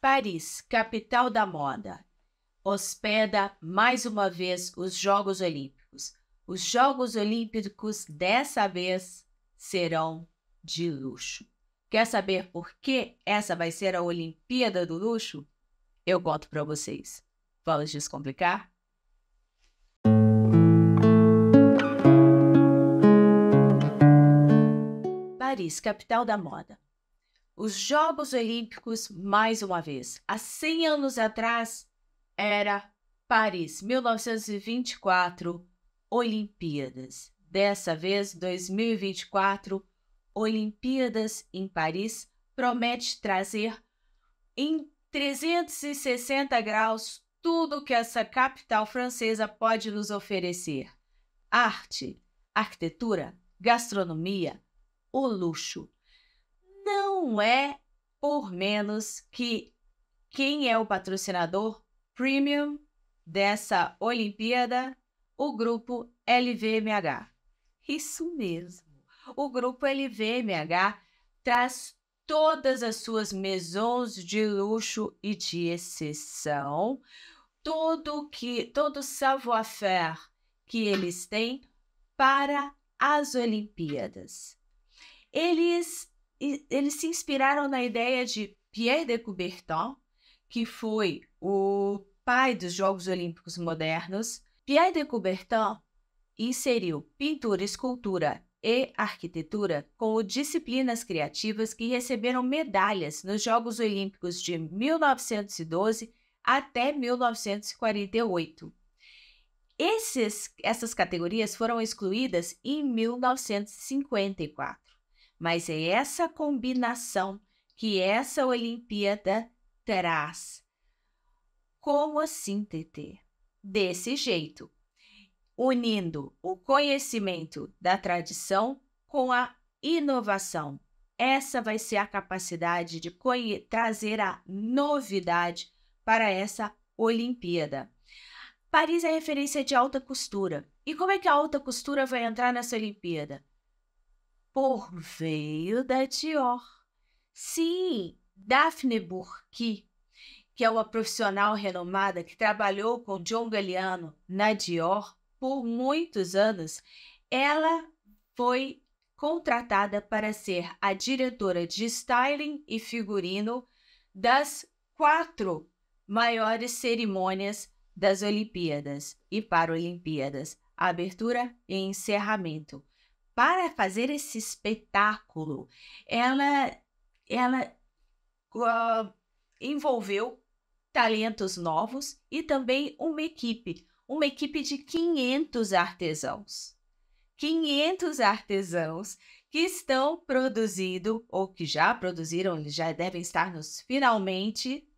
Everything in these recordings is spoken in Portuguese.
Paris, capital da moda, hospeda mais uma vez os Jogos Olímpicos. Os Jogos Olímpicos dessa vez serão de luxo. Quer saber por que essa vai ser a Olimpíada do Luxo? Eu conto para vocês. Vamos descomplicar? Paris, capital da moda os Jogos Olímpicos mais uma vez. Há 100 anos atrás era Paris, 1924, Olimpíadas. Dessa vez, 2024, Olimpíadas em Paris promete trazer em 360 graus tudo que essa capital francesa pode nos oferecer: arte, arquitetura, gastronomia, o luxo não é por menos que quem é o patrocinador premium dessa Olimpíada? O grupo LVMH. Isso mesmo. O grupo LVMH traz todas as suas maisons de luxo e de exceção, todo que todo savoir-faire que eles têm para as Olimpíadas. Eles eles se inspiraram na ideia de Pierre de Coubertin, que foi o pai dos Jogos Olímpicos modernos. Pierre de Coubertin inseriu pintura, escultura e arquitetura como disciplinas criativas que receberam medalhas nos Jogos Olímpicos de 1912 até 1948. Esses, essas categorias foram excluídas em 1954 mas é essa combinação que essa Olimpíada traz. Como assim, TT? Desse jeito, unindo o conhecimento da tradição com a inovação. Essa vai ser a capacidade de trazer a novidade para essa Olimpíada. Paris é referência de alta costura. E como é que a alta costura vai entrar nessa Olimpíada? por veio da Dior. Sim, Daphne Burki, que é uma profissional renomada que trabalhou com John Galliano na Dior por muitos anos, ela foi contratada para ser a diretora de styling e figurino das quatro maiores cerimônias das Olimpíadas e Paralimpíadas, abertura e encerramento para fazer esse espetáculo, ela, ela uh, envolveu talentos novos e também uma equipe, uma equipe de 500 artesãos. 500 artesãos que estão produzindo ou que já produziram, já devem estar nos finalmente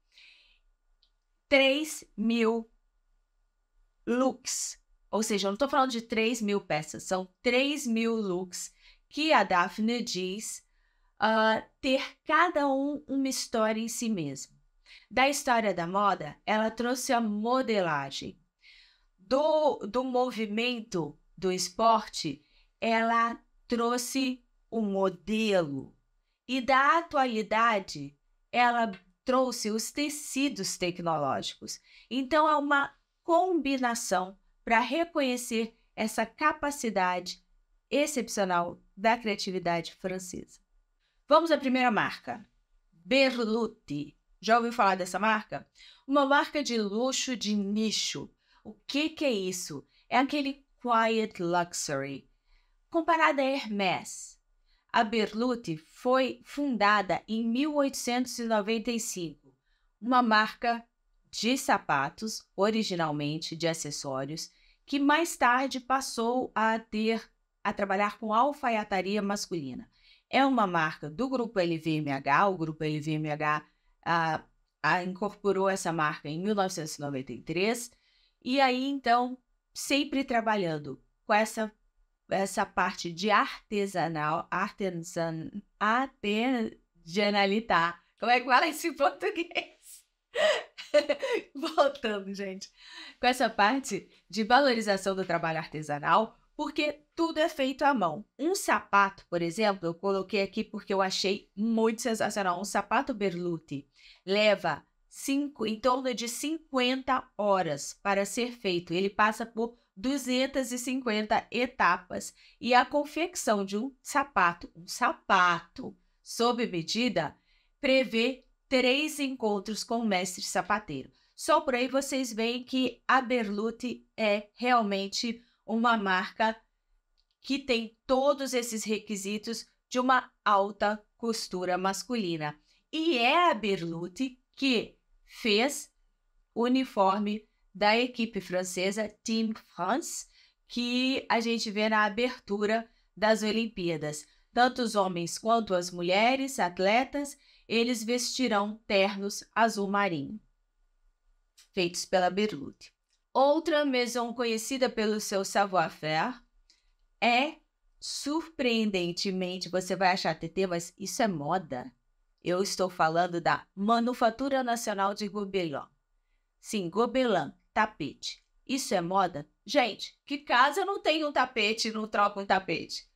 3 mil looks, ou seja, eu não estou falando de 3 mil peças, são 3 mil looks que a Daphne diz uh, ter cada um uma história em si mesmo. Da história da moda, ela trouxe a modelagem. Do, do movimento do esporte, ela trouxe o modelo. E da atualidade, ela trouxe os tecidos tecnológicos. Então, é uma combinação para reconhecer essa capacidade excepcional da criatividade francesa. Vamos à primeira marca, Berluti. Já ouviu falar dessa marca? Uma marca de luxo de nicho. O que, que é isso? É aquele quiet luxury. Comparada a Hermès, a Berluti foi fundada em 1895, uma marca de sapatos, originalmente de acessórios, que mais tarde passou a ter a trabalhar com alfaiataria masculina. É uma marca do grupo LVMH, o grupo LVMH ah, ah, incorporou essa marca em 1993 e aí então sempre trabalhando com essa essa parte de artesanal, artesan, artesanalidade. Como é que fala esse em português? Voltando, gente, com essa parte de valorização do trabalho artesanal, porque tudo é feito à mão. Um sapato, por exemplo, eu coloquei aqui porque eu achei muito sensacional. Um sapato Berluti leva cinco, em torno de 50 horas para ser feito. Ele passa por 250 etapas. E a confecção de um sapato, um sapato sob medida, prevê três encontros com o mestre sapateiro. Só por aí vocês veem que a Berluti é realmente uma marca que tem todos esses requisitos de uma alta costura masculina. E é a Berluti que fez o uniforme da equipe francesa Team France, que a gente vê na abertura das Olimpíadas. Tanto os homens quanto as mulheres, atletas, eles vestirão ternos azul marinho, feitos pela Berluti. Outra maison conhecida pelo seu savoir-faire é, surpreendentemente, você vai achar, TT, mas isso é moda. Eu estou falando da Manufatura Nacional de Gobelin. Sim, Gobelin, tapete. Isso é moda? Gente, que casa não tem um tapete, não troca um tapete?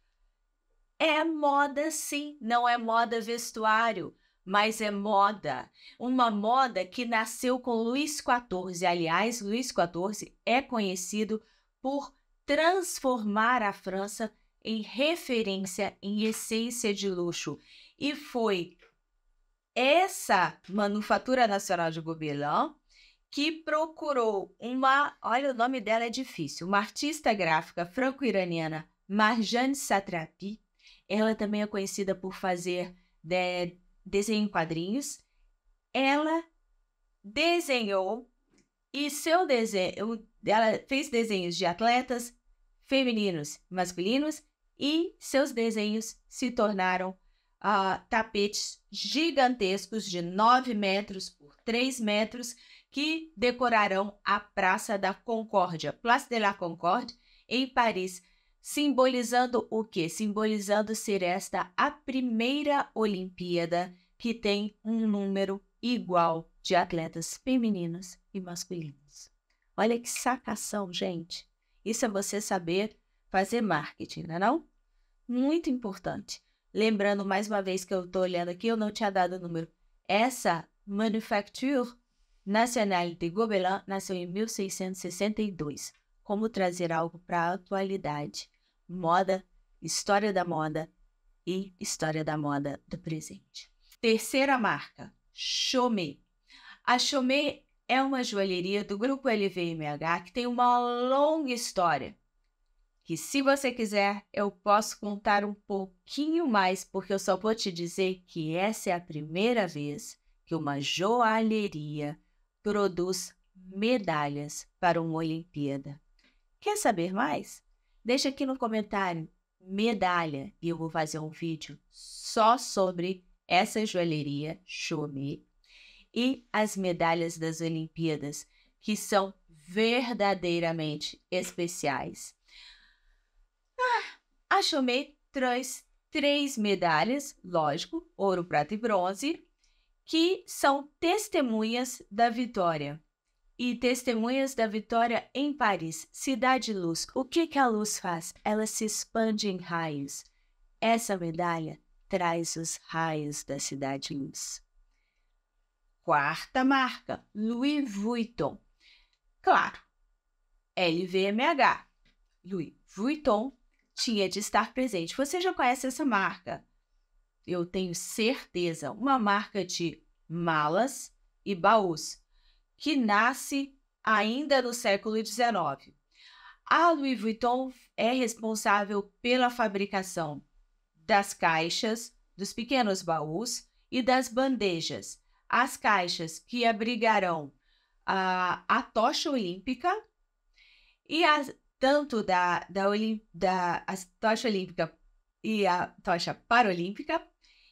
É moda sim, não é moda vestuário mas é moda. Uma moda que nasceu com Luís XIV. Aliás, Luís XIV é conhecido por transformar a França em referência, em essência de luxo. E foi essa manufatura nacional de Gobelin que procurou uma, olha o nome dela é difícil, uma artista gráfica franco-iraniana, Marjane Satrapi. Ela também é conhecida por fazer de, eh, desenho quadrinhos, ela desenhou e seu desenho, ela fez desenhos de atletas femininos, masculinos e seus desenhos se tornaram uh, tapetes gigantescos de 9 metros por 3 metros que decorarão a Praça da Concórdia, Place de la Concorde, em Paris, simbolizando o quê? Simbolizando ser esta a primeira Olimpíada que tem um número igual de atletas femininos e masculinos. Olha que sacação, gente. Isso é você saber fazer marketing, não é não? Muito importante. Lembrando mais uma vez que eu estou olhando aqui, eu não tinha dado o número. Essa Manufacture Nacional de Gobelin nasceu em 1662. Como trazer algo para a atualidade? moda, história da moda e história da moda do presente. Terceira marca, Chomé. A Chomé é uma joalheria do grupo LVMH que tem uma longa história. Que se você quiser, eu posso contar um pouquinho mais, porque eu só vou te dizer que essa é a primeira vez que uma joalheria produz medalhas para uma Olimpíada. Quer saber mais? Deixa aqui no comentário medalha e eu vou fazer um vídeo só sobre essa joalheria Chomé e as medalhas das Olimpíadas, que são verdadeiramente especiais. Ah, a Chomé traz três medalhas, lógico, ouro, prata e bronze, que são testemunhas da vitória e Testemunhas da Vitória em Paris, Cidade Luz. O que, que a luz faz? Ela se expande em raios. Essa medalha traz os raios da Cidade Luz. Quarta marca, Louis Vuitton. Claro, LVMH. Louis Vuitton tinha de estar presente. Você já conhece essa marca? Eu tenho certeza, uma marca de malas e baús que nasce ainda no século XIX. A Louis Vuitton é responsável pela fabricação das caixas, dos pequenos baús e das bandejas. As caixas que abrigarão a, a tocha olímpica e as, tanto da, da, da a tocha olímpica e a tocha paralímpica.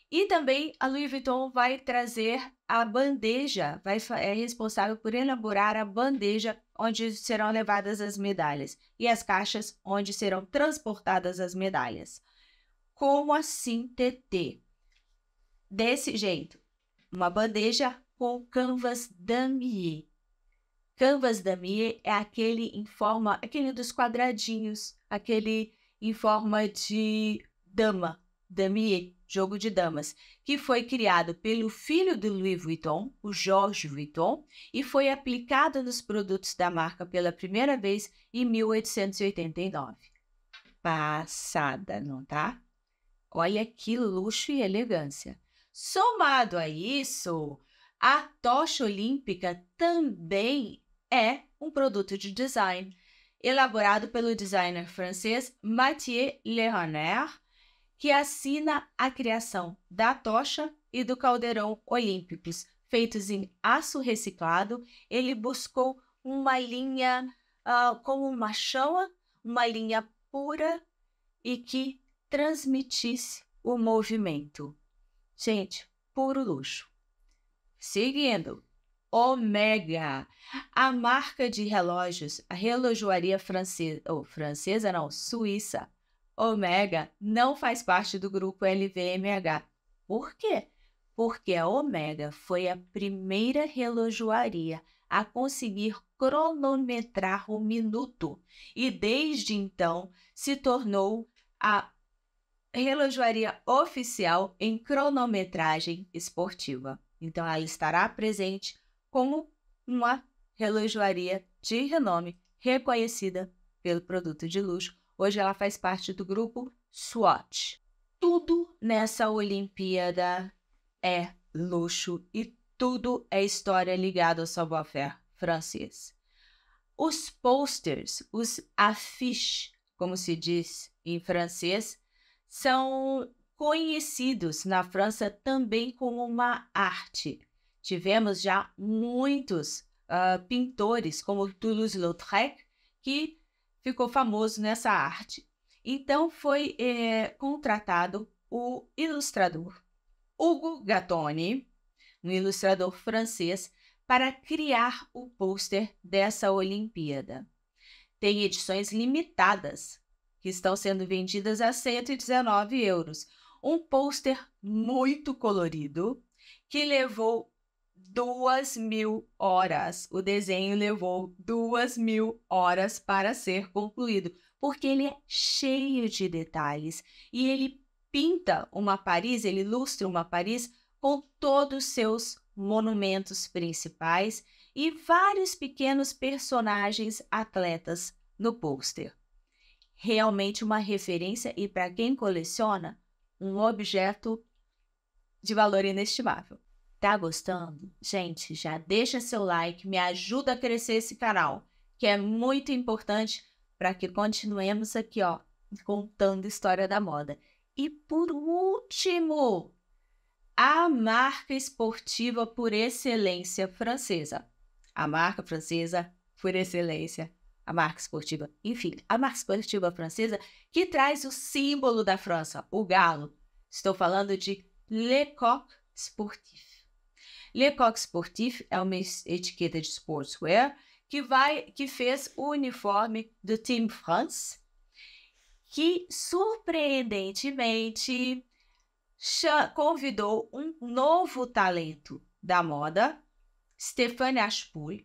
E também a Louis Vuitton vai trazer a bandeja vai, é responsável por elaborar a bandeja onde serão levadas as medalhas e as caixas onde serão transportadas as medalhas. Como assim, TT? Desse jeito, uma bandeja com canvas damier. Canvas damier é aquele em forma, aquele dos quadradinhos, aquele em forma de dama, Damier, jogo de damas, que foi criado pelo filho de Louis Vuitton, o Georges Vuitton, e foi aplicado nos produtos da marca pela primeira vez em 1889. Passada, não tá? Olha que luxo e elegância. Somado a isso, a tocha olímpica também é um produto de design, elaborado pelo designer francês Mathieu Leonard, que assina a criação da tocha e do caldeirão olímpicos, feitos em aço reciclado. Ele buscou uma linha uh, ah, como uma chama, uma linha pura e que transmitisse o movimento. Gente, puro luxo. Seguindo, Omega, a marca de relógios, a relojoaria francesa, ou oh, francesa não, suíça, ômega não faz parte do grupo LVMH. Por quê? Porque a Omega foi a primeira relojoaria a conseguir cronometrar o minuto e desde então se tornou a relojoaria oficial em cronometragem esportiva. Então ela estará presente como uma relojoaria de renome reconhecida pelo produto de luxo Hoje ela faz parte do grupo SWAT. Tudo nessa Olimpíada é luxo e tudo é história ligada ao savoir-faire francês. Os posters, os affiches, como se diz em francês, são conhecidos na França também como uma arte. Tivemos já muitos uh, pintores, como Toulouse-Lautrec, que ficou famoso nessa arte. Então foi é, contratado o ilustrador Hugo Gatoni, um ilustrador francês, para criar o pôster dessa Olimpíada. Tem edições limitadas, que estão sendo vendidas a 119 euros. Um pôster muito colorido, que levou duas mil horas. O desenho levou duas mil horas para ser concluído, porque ele é cheio de detalhes e ele pinta uma Paris, ele ilustra uma Paris com todos os seus monumentos principais e vários pequenos personagens atletas no pôster. Realmente uma referência e para quem coleciona, um objeto de valor inestimável. Tá gostando? Gente, já deixa seu like, me ajuda a crescer esse canal, que é muito importante para que continuemos aqui, ó, contando história da moda. E por último, a marca esportiva por excelência francesa. A marca francesa por excelência, a marca esportiva, enfim, a marca esportiva francesa que traz o símbolo da França, o galo. Estou falando de Le Coq Sportif. Le Coq Sportif é uma etiqueta de sportswear que, vai, que fez o uniforme do Team France, que surpreendentemente convidou um novo talento da moda, Stéphane Ashpool,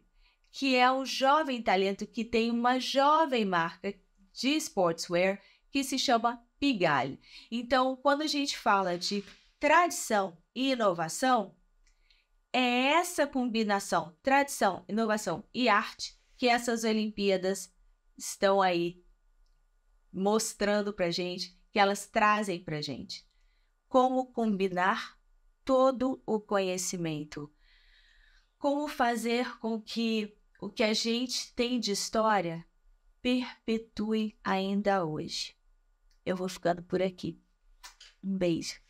que é um jovem talento que tem uma jovem marca de sportswear que se chama Pigalle. Então, quando a gente fala de tradição e inovação, é essa combinação, tradição, inovação e arte, que essas Olimpíadas estão aí mostrando para gente, que elas trazem para gente. Como combinar todo o conhecimento. Como fazer com que o que a gente tem de história perpetue ainda hoje. Eu vou ficando por aqui. Um beijo.